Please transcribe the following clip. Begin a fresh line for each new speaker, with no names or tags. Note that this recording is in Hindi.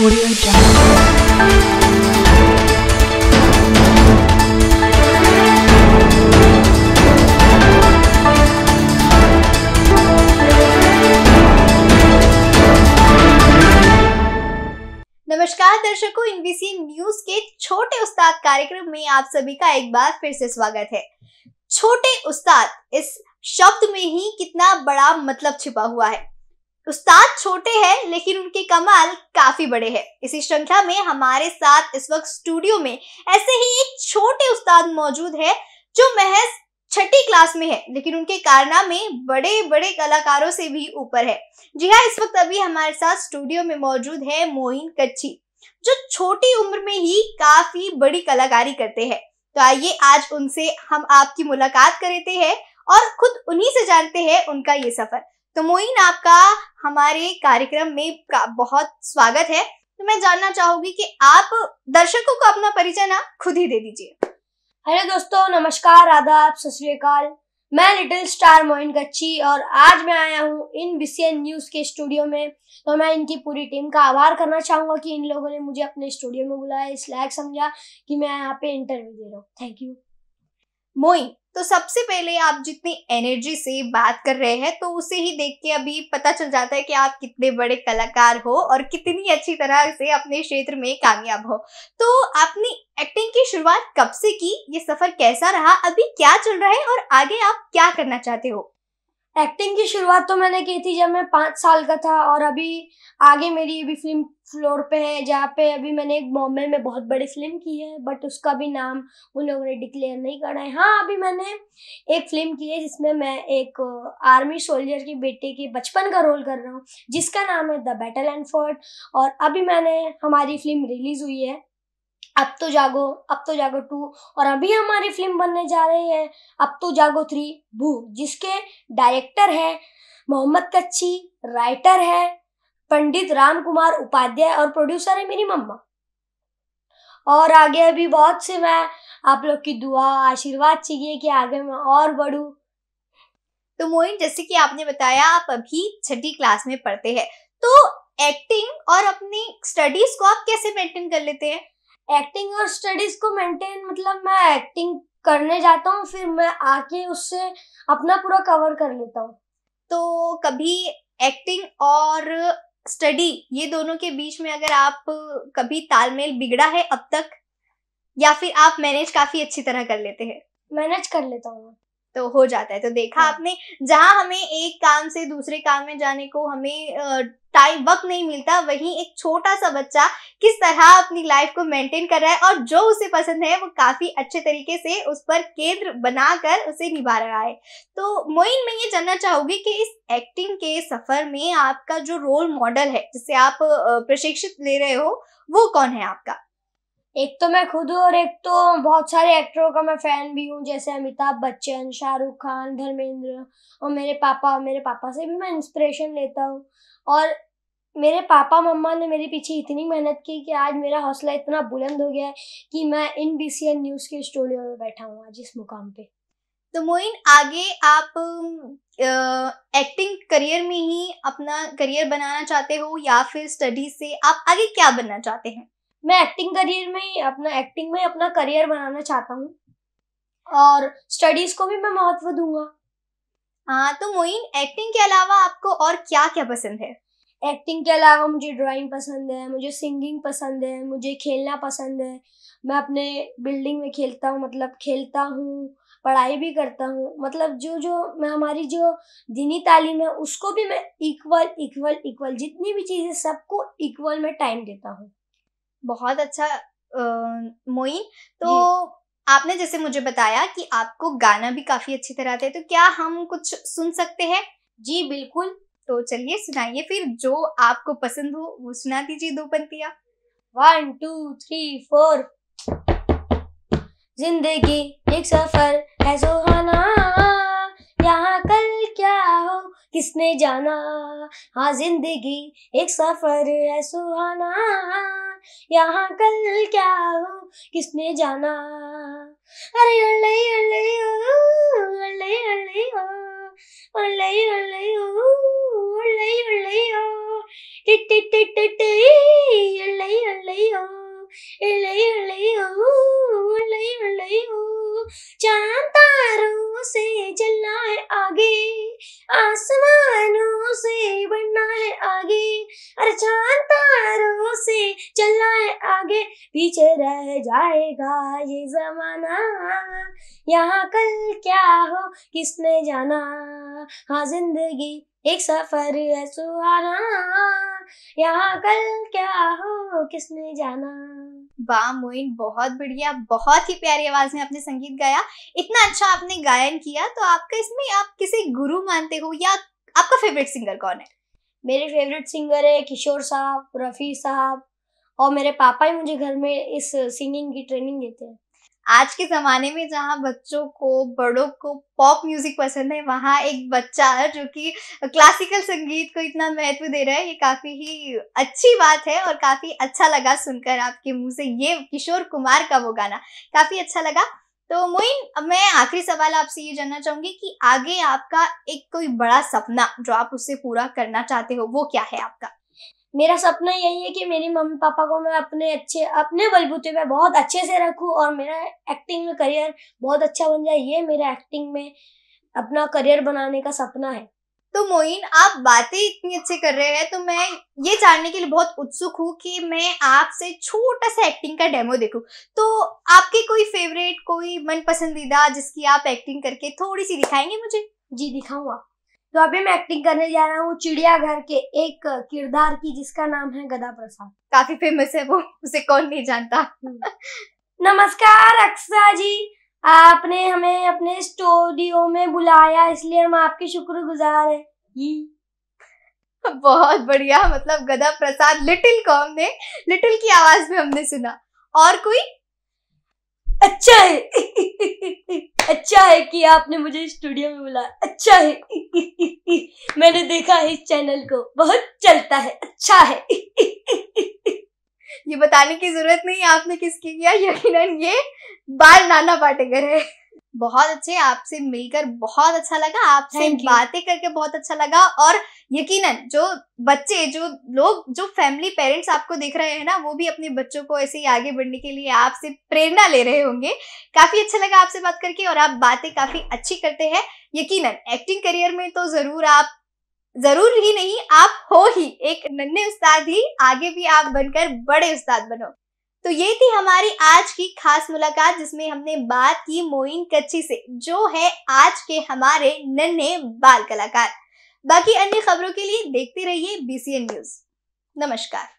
Audio नमस्कार दर्शकों इनबीसी न्यूज के छोटे उस्ताद कार्यक्रम में आप सभी का एक बार फिर से स्वागत है छोटे उस्ताद इस शब्द में ही कितना बड़ा मतलब छिपा हुआ है उस्ताद छोटे हैं लेकिन उनके कमाल काफी बड़े हैं इसी श्रृंखला में हमारे साथ इस वक्त स्टूडियो में ऐसे ही एक छोटे उस्ताद मौजूद है जो महज छठी क्लास में है लेकिन उनके कारनामे बड़े बड़े कलाकारों से भी ऊपर है जी हाँ इस वक्त अभी हमारे साथ स्टूडियो में मौजूद है मोइन कच्छी जो छोटी उम्र में ही काफी बड़ी कलाकारी करते हैं तो आइए आज उनसे हम आपकी मुलाकात करते हैं और खुद उन्हीं से जानते हैं उनका ये सफर तो मोइन आपका हमारे कार्यक्रम में का बहुत स्वागत
है तो मैं जानना चाहूंगी कि आप दर्शकों को अपना परिचय ना खुद ही दे दीजिए हेलो दोस्तों नमस्कार आदाब सत मैं लिटिल स्टार मोइन कच्ची और आज मैं आया हूँ इन बीसीएन न्यूज के स्टूडियो में तो मैं इनकी पूरी टीम का आभार करना चाहूंगा कि इन लोगों ने मुझे अपने स्टूडियो में बुलाया इस लायक समझा कि मैं यहाँ पे इंटरव्यू दे रहा हूँ थैंक यू मोई तो सबसे पहले आप जितनी एनर्जी से बात
कर रहे हैं तो उसे ही देख के अभी पता चल जाता है कि आप कितने बड़े कलाकार हो और कितनी अच्छी तरह से अपने क्षेत्र में कामयाब हो तो आपने एक्टिंग की शुरुआत कब से
की ये सफर कैसा रहा अभी क्या चल रहा है और आगे आप क्या करना चाहते हो एक्टिंग की शुरुआत तो मैंने की थी जब मैं पाँच साल का था और अभी आगे मेरी अभी फिल्म फ्लोर पे है जहाँ पे अभी मैंने एक बॉम्बे में बहुत बड़ी फिल्म की है बट उसका भी नाम उन लोगों ने डिक्लेयर नहीं करा है हाँ अभी मैंने एक फिल्म की है जिसमें मैं एक आर्मी सोल्जर के बेटे के बचपन का रोल कर रहा हूँ जिसका नाम है द बैटल एंड फोर्ट और अभी मैंने हमारी फिल्म रिलीज़ हुई है अब तो जागो अब तो जागो टू और अभी हमारी फिल्म बनने जा रही है अब तो जागो थ्री भू जिसके डायरेक्टर हैं मोहम्मद कच्ची राइटर है पंडित राम कुमार उपाध्याय और प्रोड्यूसर है मेरी मम्मा और आगे अभी बहुत से मैं आप लोग की दुआ आशीर्वाद चाहिए कि आगे मैं और बढ़ू तो मोहिन
जैसे कि आपने बताया आप अभी छठी क्लास में पढ़ते हैं तो एक्टिंग और अपनी
स्टडीज को आप कैसे मेंटेन कर लेते हैं एक्टिंग और स्टडीज को मेंटेन मतलब मैं एक्टिंग करने जाता हूँ फिर मैं आके उससे अपना पूरा कवर कर लेता हूँ तो कभी एक्टिंग और स्टडी ये दोनों के
बीच में अगर आप कभी तालमेल बिगड़ा है अब तक या फिर आप मैनेज काफी अच्छी तरह कर लेते हैं मैनेज कर लेता हूँ तो हो जाता है तो देखा हाँ। आपने जहां हमें एक काम से दूसरे काम में जाने को हमें टाइम वक्त नहीं मिलता वहीं एक छोटा सा बच्चा किस तरह अपनी लाइफ को मेंटेन कर रहा है और जो उसे पसंद है वो काफी अच्छे तरीके से उस पर केंद्र बनाकर उसे निभा रहा है तो मोइन मैं ये जानना चाहूंगी कि इस एक्टिंग के सफर में आपका जो रोल मॉडल है जिसे आप प्रशिक्षित ले रहे हो वो कौन है आपका
एक तो मैं खुद हूँ और एक तो बहुत सारे एक्टरों का मैं फैन भी हूँ जैसे अमिताभ बच्चन शाहरुख खान धर्मेंद्र और मेरे पापा मेरे पापा से भी मैं इंस्पिरेशन लेता हूँ और मेरे पापा मम्मा ने मेरे पीछे इतनी मेहनत की कि आज मेरा हौसला इतना बुलंद हो गया है कि मैं in B C N news के स्टूडियो में बैठा हूँ आज इस मुकाम पे तो मोइन आगे आप
एक्टिंग करियर में ही अपना करियर बनाना चाहते हो या फिर स्टडी से
आप आगे क्या बनना चाहते हैं मैं एक्टिंग करियर में ही अपना एक्टिंग में अपना करियर बनाना चाहता हूँ और स्टडीज को भी मैं महत्व दूंगा हाँ तो मोइन एक्टिंग के अलावा आपको और क्या क्या पसंद है एक्टिंग के अलावा मुझे ड्राइंग पसंद है मुझे सिंगिंग पसंद है मुझे खेलना पसंद है मैं अपने बिल्डिंग में खेलता हूँ मतलब खेलता हूँ पढ़ाई भी करता हूँ मतलब जो जो मैं हमारी जो दिनी तालीम है उसको भी मैं इक्वल इक्वल इक्वल जितनी भी चीज़ें सबको इक्वल में टाइम देता हूँ बहुत अच्छा मोइन तो
आपने जैसे मुझे बताया कि आपको गाना भी काफी अच्छी तरह आता है तो क्या हम कुछ सुन सकते हैं जी बिल्कुल तो चलिए सुनाइए फिर जो आपको पसंद हो वो सुना दीजिए
दो पंक्तियाँ वन टू थ्री फोर जिंदगी एक सफर है सुहाना यहाँ कल किसने जाना हाँ जिंदगी एक सफर है सुहाना यहाँ कल क्या हो किसने जाना अरे अल्ले अल्ले ओ अल्ले अल्ले ओ अल्ले अल्ले ओ अल्ले अल्ले ओ टिट टिट टिट टिट आगे अरे चांद तारों से चलना है आगे पीछे रह जाएगा ये जमाना यहाँ कल क्या हो किसने जाना हाँ जिंदगी एक सफर है सुहाना यहाँ कल क्या हो किसने जाना वाह मोइन बहुत बढ़िया बहुत ही प्यारी आवाज
में आपने संगीत गाया इतना अच्छा आपने गायन किया तो आपका इसमें आप किसे गुरु मानते हो
या आपका फेवरेट सिंगर कौन है मेरे फेवरेट सिंगर है किशोर साहब रफ़ी साहब और मेरे पापा ही मुझे घर में इस सिंगिंग की ट्रेनिंग देते हैं आज के
ज़माने में जहाँ बच्चों को बड़ों को पॉप म्यूज़िक पसंद है वहाँ एक बच्चा जो कि क्लासिकल संगीत को इतना महत्व दे रहा है ये काफ़ी ही अच्छी बात है और काफ़ी अच्छा लगा सुनकर आपके मुंह से ये किशोर कुमार का वो गाना काफ़ी अच्छा लगा तो मोइन अब मैं आखिरी सवाल आपसे ये जानना चाहूंगी कि आगे आपका एक कोई बड़ा
सपना जो आप उससे पूरा करना चाहते हो वो क्या है आपका मेरा सपना यही है कि मेरी मम्मी पापा को मैं अपने अच्छे अपने बलबूते पे बहुत अच्छे से रखूं और मेरा एक्टिंग में करियर बहुत अच्छा बन जाए ये मेरा एक्टिंग में अपना करियर बनाने का सपना है तो मोइन आप बातें इतनी अच्छी कर रहे हैं तो मैं ये जानने के लिए बहुत उत्सुक हूँ
कि मैं आपसे छोटा सा एक्टिंग का डेमो देखूं तो आपके कोई फेवरेट
कोई मन पसंदीदा जिसकी आप एक्टिंग करके थोड़ी सी दिखाएंगे मुझे जी दिखाऊंगा तो अभी मैं एक्टिंग करने जा रहा हूँ चिड़ियाघर के एक किरदार की जिसका नाम है गदा प्रसाद काफी फेमस है वो उसे कौन नहीं जानता हम्म। नमस्कार अक्सा जी आपने हमें अपने स्टूडियो में बुलाया इसलिए हम आपके शुक्रगुजार हैं बहुत बढ़िया मतलब गदा प्रसाद लिटिल को हमने लिटिल की आवाज में हमने सुना और कोई अच्छा है अच्छा है कि आपने मुझे स्टूडियो में बुलाया अच्छा है मैंने देखा है इस चैनल को बहुत चलता है अच्छा है ये बताने की जरूरत नहीं आपने किसकी किया यकीनन ये बाल नाना
पाटेकर है बहुत अच्छे आपसे मिलकर बहुत अच्छा लगा आपसे बातें करके बहुत अच्छा लगा और यकीनन जो बच्चे जो लोग जो फैमिली पेरेंट्स आपको देख रहे हैं ना वो भी अपने बच्चों को ऐसे ही आगे बढ़ने के लिए आपसे प्रेरणा ले रहे होंगे काफी अच्छा लगा आपसे बात करके और आप बातें काफी अच्छी करते हैं यकीनन एक्टिंग करियर में तो जरूर आप जरूर ही नहीं आप हो ही एक नन्हे उस्ताद ही आगे भी आप बनकर बड़े उस्ताद बनो तो ये थी हमारी आज की खास मुलाकात जिसमें हमने बात की मोइन कच्ची से जो है आज के हमारे नन्हे बाल कलाकार बाकी अन्य खबरों के लिए देखते रहिए बीसीएन न्यूज नमस्कार